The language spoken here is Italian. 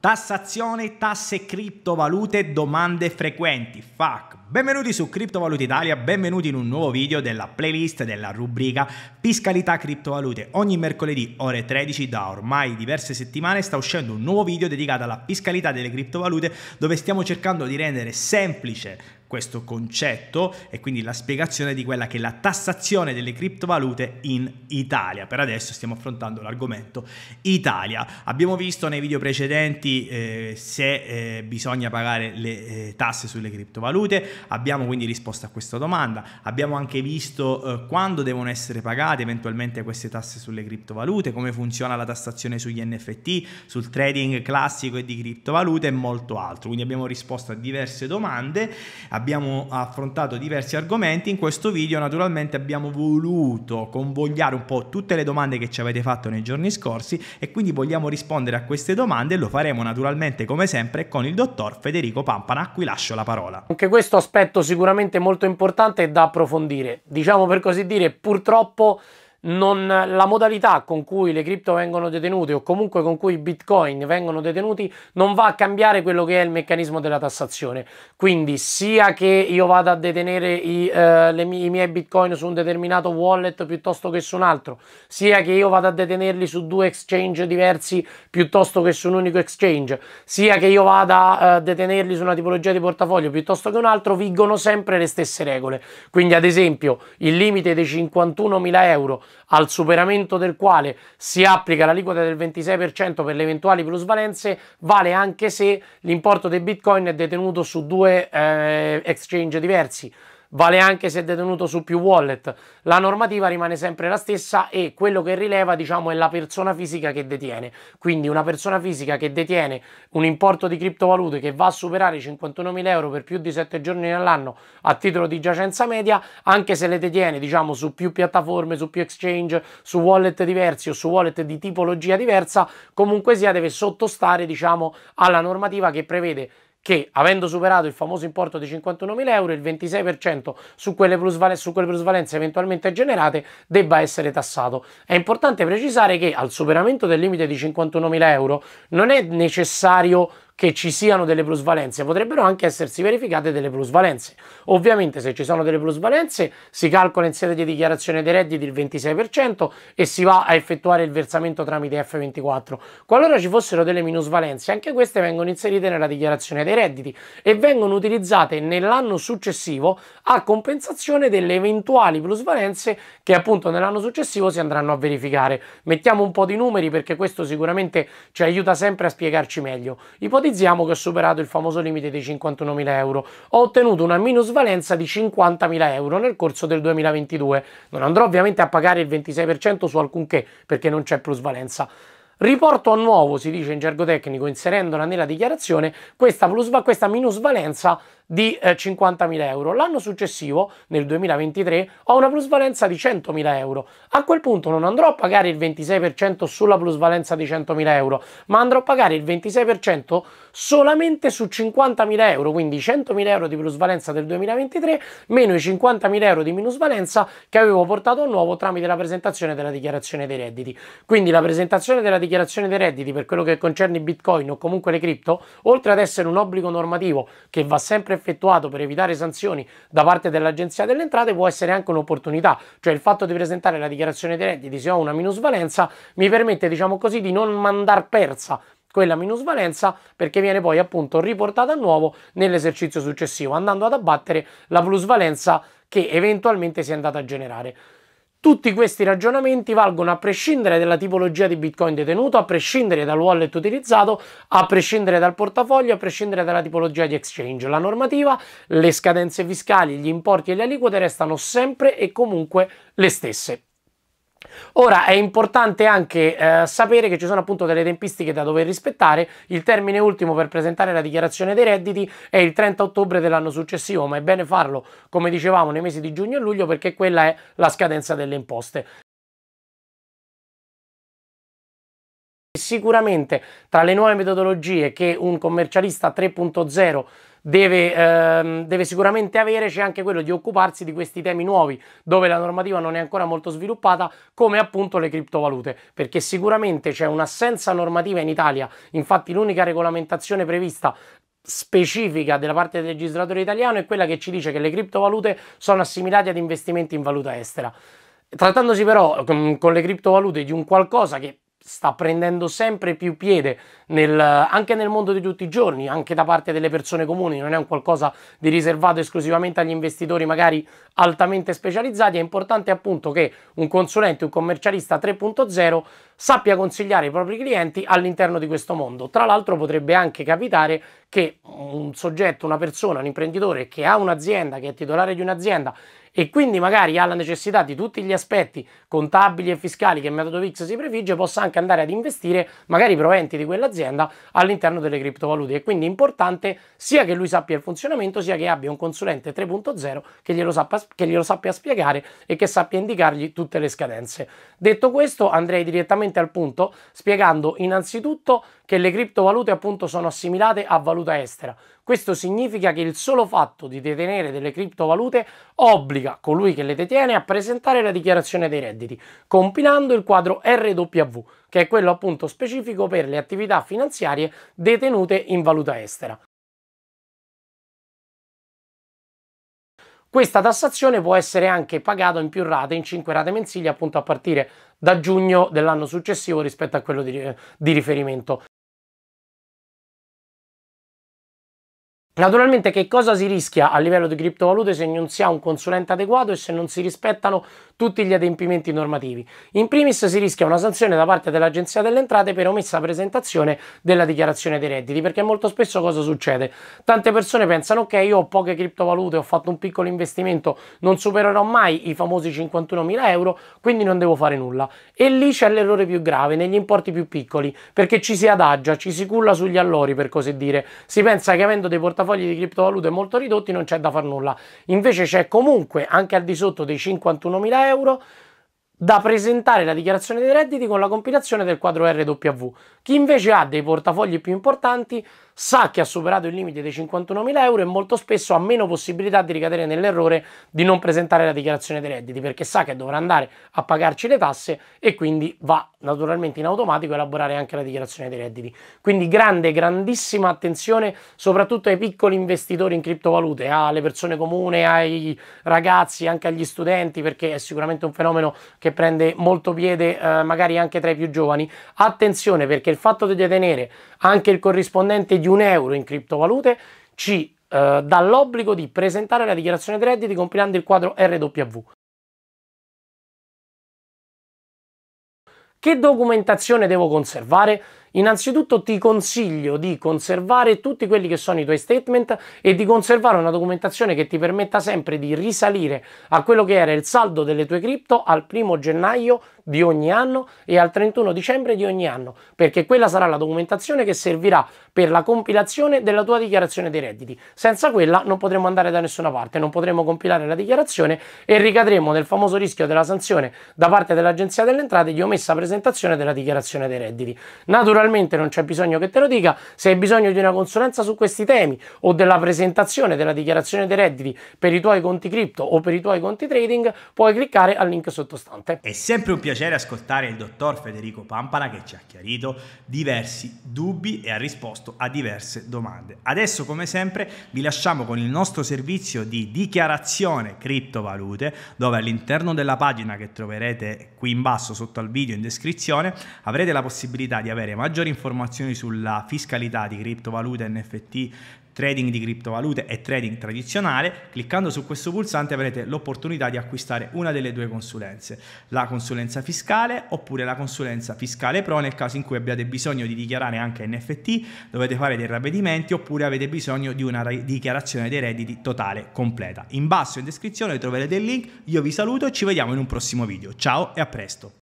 Tassazione, tasse, criptovalute, domande frequenti. Fuck. Benvenuti su Criptovaluta Italia, benvenuti in un nuovo video della playlist della rubrica Fiscalità criptovalute. Ogni mercoledì ore 13 da ormai diverse settimane sta uscendo un nuovo video dedicato alla fiscalità delle criptovalute dove stiamo cercando di rendere semplice questo concetto e quindi la spiegazione di quella che è la tassazione delle criptovalute in Italia. Per adesso stiamo affrontando l'argomento Italia. Abbiamo visto nei video precedenti eh, se eh, bisogna pagare le eh, tasse sulle criptovalute, abbiamo quindi risposto a questa domanda, abbiamo anche visto eh, quando devono essere pagate eventualmente queste tasse sulle criptovalute, come funziona la tassazione sugli NFT, sul trading classico e di criptovalute e molto altro. Quindi abbiamo risposto a diverse domande abbiamo affrontato diversi argomenti. In questo video naturalmente abbiamo voluto convogliare un po' tutte le domande che ci avete fatto nei giorni scorsi e quindi vogliamo rispondere a queste domande e lo faremo naturalmente come sempre con il dottor Federico Pampana a cui lascio la parola. Anche questo aspetto sicuramente molto importante è da approfondire. Diciamo per così dire, purtroppo non, la modalità con cui le cripto vengono detenute o comunque con cui i bitcoin vengono detenuti non va a cambiare quello che è il meccanismo della tassazione. Quindi sia che io vada a detenere i, eh, mie, i miei bitcoin su un determinato wallet piuttosto che su un altro, sia che io vada a detenerli su due exchange diversi piuttosto che su un unico exchange, sia che io vada eh, a detenerli su una tipologia di portafoglio piuttosto che un altro, vigono sempre le stesse regole. Quindi ad esempio il limite dei 51.000 euro al superamento del quale si applica l'aliquota del 26% per le eventuali plusvalenze, vale anche se l'importo dei bitcoin è detenuto su due eh, exchange diversi vale anche se è detenuto su più wallet. La normativa rimane sempre la stessa e quello che rileva, diciamo, è la persona fisica che detiene. Quindi una persona fisica che detiene un importo di criptovalute che va a superare i 51.000 euro per più di 7 giorni all'anno a titolo di giacenza media, anche se le detiene, diciamo, su più piattaforme, su più exchange, su wallet diversi o su wallet di tipologia diversa, comunque sia deve sottostare, diciamo, alla normativa che prevede che avendo superato il famoso importo di 51.000 euro, il 26% su quelle, su quelle plusvalenze eventualmente generate debba essere tassato. È importante precisare che al superamento del limite di 51.000 euro non è necessario che ci siano delle plusvalenze, potrebbero anche essersi verificate delle plusvalenze. Ovviamente se ci sono delle plusvalenze si calcola in sede di dichiarazione dei redditi il 26% e si va a effettuare il versamento tramite F24. Qualora ci fossero delle minusvalenze, anche queste vengono inserite nella dichiarazione dei redditi e vengono utilizzate nell'anno successivo a compensazione delle eventuali plusvalenze che appunto nell'anno successivo si andranno a verificare. Mettiamo un po' di numeri perché questo sicuramente ci aiuta sempre a spiegarci meglio. Ipotizziamo ipotizziamo che ho superato il famoso limite dei 51.000 euro. Ho ottenuto una minusvalenza di 50.000 euro nel corso del 2022. Non andrò ovviamente a pagare il 26% su alcunché perché non c'è plusvalenza. Riporto a nuovo, si dice in gergo tecnico, inserendola nella dichiarazione, questa, plusva, questa minusvalenza di eh, 50.000 euro. L'anno successivo, nel 2023, ho una plusvalenza di 100.000 euro. A quel punto non andrò a pagare il 26% sulla plusvalenza di 100.000 euro, ma andrò a pagare il 26% solamente su 50.000 euro, quindi 100.000 euro di plusvalenza del 2023 meno i 50.000 euro di minusvalenza che avevo portato a nuovo tramite la presentazione della dichiarazione dei redditi. Quindi la presentazione della dichiarazione dichiarazione dei redditi per quello che concerne i bitcoin o comunque le cripto, oltre ad essere un obbligo normativo che va sempre effettuato per evitare sanzioni da parte dell'Agenzia delle Entrate, può essere anche un'opportunità, cioè il fatto di presentare la dichiarazione dei redditi se ho una minusvalenza mi permette, diciamo così, di non mandar persa quella minusvalenza perché viene poi appunto riportata a nuovo nell'esercizio successivo, andando ad abbattere la plusvalenza che eventualmente si è andata a generare. Tutti questi ragionamenti valgono a prescindere dalla tipologia di Bitcoin detenuto, a prescindere dal wallet utilizzato, a prescindere dal portafoglio, a prescindere dalla tipologia di exchange. La normativa, le scadenze fiscali, gli importi e le aliquote restano sempre e comunque le stesse. Ora è importante anche eh, sapere che ci sono appunto delle tempistiche da dover rispettare, il termine ultimo per presentare la dichiarazione dei redditi è il 30 ottobre dell'anno successivo, ma è bene farlo come dicevamo nei mesi di giugno e luglio perché quella è la scadenza delle imposte. Sicuramente tra le nuove metodologie che un commercialista 3.0 deve, ehm, deve sicuramente avere c'è anche quello di occuparsi di questi temi nuovi dove la normativa non è ancora molto sviluppata come appunto le criptovalute perché sicuramente c'è un'assenza normativa in Italia infatti l'unica regolamentazione prevista specifica della parte del legislatore italiano è quella che ci dice che le criptovalute sono assimilate ad investimenti in valuta estera. Trattandosi però mm, con le criptovalute di un qualcosa che sta prendendo sempre più piede nel, anche nel mondo di tutti i giorni, anche da parte delle persone comuni, non è un qualcosa di riservato esclusivamente agli investitori magari altamente specializzati, è importante appunto che un consulente, un commercialista 3.0 sappia consigliare i propri clienti all'interno di questo mondo. Tra l'altro potrebbe anche capitare che un soggetto, una persona, un imprenditore che ha un'azienda, che è titolare di un'azienda e quindi magari ha la necessità di tutti gli aspetti contabili e fiscali che Metodo X si prefigge, possa anche andare ad investire magari i proventi di quell'azienda all'interno delle criptovalute. E quindi è importante sia che lui sappia il funzionamento, sia che abbia un consulente 3.0 che che glielo sappia spiegare e che sappia indicargli tutte le scadenze. Detto questo, andrei direttamente direttamente al punto spiegando innanzitutto che le criptovalute appunto sono assimilate a valuta estera. Questo significa che il solo fatto di detenere delle criptovalute obbliga colui che le detiene a presentare la dichiarazione dei redditi, compilando il quadro RW, che è quello appunto specifico per le attività finanziarie detenute in valuta estera. Questa tassazione può essere anche pagata in più rate, in 5 rate mensili, appunto a partire da giugno dell'anno successivo rispetto a quello di, eh, di riferimento. Naturalmente che cosa si rischia a livello di criptovalute se non si ha un consulente adeguato e se non si rispettano tutti gli adempimenti normativi. In primis si rischia una sanzione da parte dell'Agenzia delle Entrate per omessa presentazione della dichiarazione dei redditi, perché molto spesso cosa succede? Tante persone pensano ok, io ho poche criptovalute, ho fatto un piccolo investimento, non supererò mai i famosi 51.000 euro, quindi non devo fare nulla. E lì c'è l'errore più grave, negli importi più piccoli, perché ci si adagia, ci si culla sugli allori, per così dire. Si pensa che avendo dei portafogli di criptovalute molto ridotti non c'è da far nulla. Invece c'è comunque, anche al di sotto dei 51.000 euro, euro da presentare la dichiarazione dei redditi con la compilazione del quadro RW. Chi invece ha dei portafogli più importanti sa che ha superato il limite dei 51.000 euro e molto spesso ha meno possibilità di ricadere nell'errore di non presentare la dichiarazione dei redditi perché sa che dovrà andare a pagarci le tasse e quindi va naturalmente in automatico a elaborare anche la dichiarazione dei redditi. Quindi grande, grandissima attenzione soprattutto ai piccoli investitori in criptovalute, alle persone comuni, ai ragazzi, anche agli studenti perché è sicuramente un fenomeno che prende molto piede eh, magari anche tra i più giovani. Attenzione perché il fatto di detenere anche il corrispondente di di un euro in criptovalute ci eh, dà l'obbligo di presentare la dichiarazione di redditi compilando il quadro RW. Che documentazione devo conservare? Innanzitutto ti consiglio di conservare tutti quelli che sono i tuoi statement e di conservare una documentazione che ti permetta sempre di risalire a quello che era il saldo delle tue cripto al primo gennaio di ogni anno e al 31 dicembre di ogni anno, perché quella sarà la documentazione che servirà per la compilazione della tua dichiarazione dei redditi. Senza quella non potremo andare da nessuna parte, non potremo compilare la dichiarazione e ricadremo nel famoso rischio della sanzione da parte dell'Agenzia delle Entrate di omessa presentazione della dichiarazione dei redditi. Naturalmente non c'è bisogno che te lo dica, se hai bisogno di una consulenza su questi temi o della presentazione della dichiarazione dei redditi per i tuoi conti cripto o per i tuoi conti trading, puoi cliccare al link sottostante. È sempre un piacere piacere ascoltare il dottor Federico Pampana che ci ha chiarito diversi dubbi e ha risposto a diverse domande. Adesso, come sempre, vi lasciamo con il nostro servizio di dichiarazione criptovalute, dove all'interno della pagina che troverete qui in basso sotto al video in descrizione avrete la possibilità di avere maggiori informazioni sulla fiscalità di criptovalute NFT trading di criptovalute e trading tradizionale, cliccando su questo pulsante avrete l'opportunità di acquistare una delle due consulenze, la consulenza fiscale oppure la consulenza fiscale pro nel caso in cui abbiate bisogno di dichiarare anche NFT, dovete fare dei ravvedimenti oppure avete bisogno di una dichiarazione dei redditi totale completa. In basso in descrizione troverete il link, io vi saluto e ci vediamo in un prossimo video. Ciao e a presto!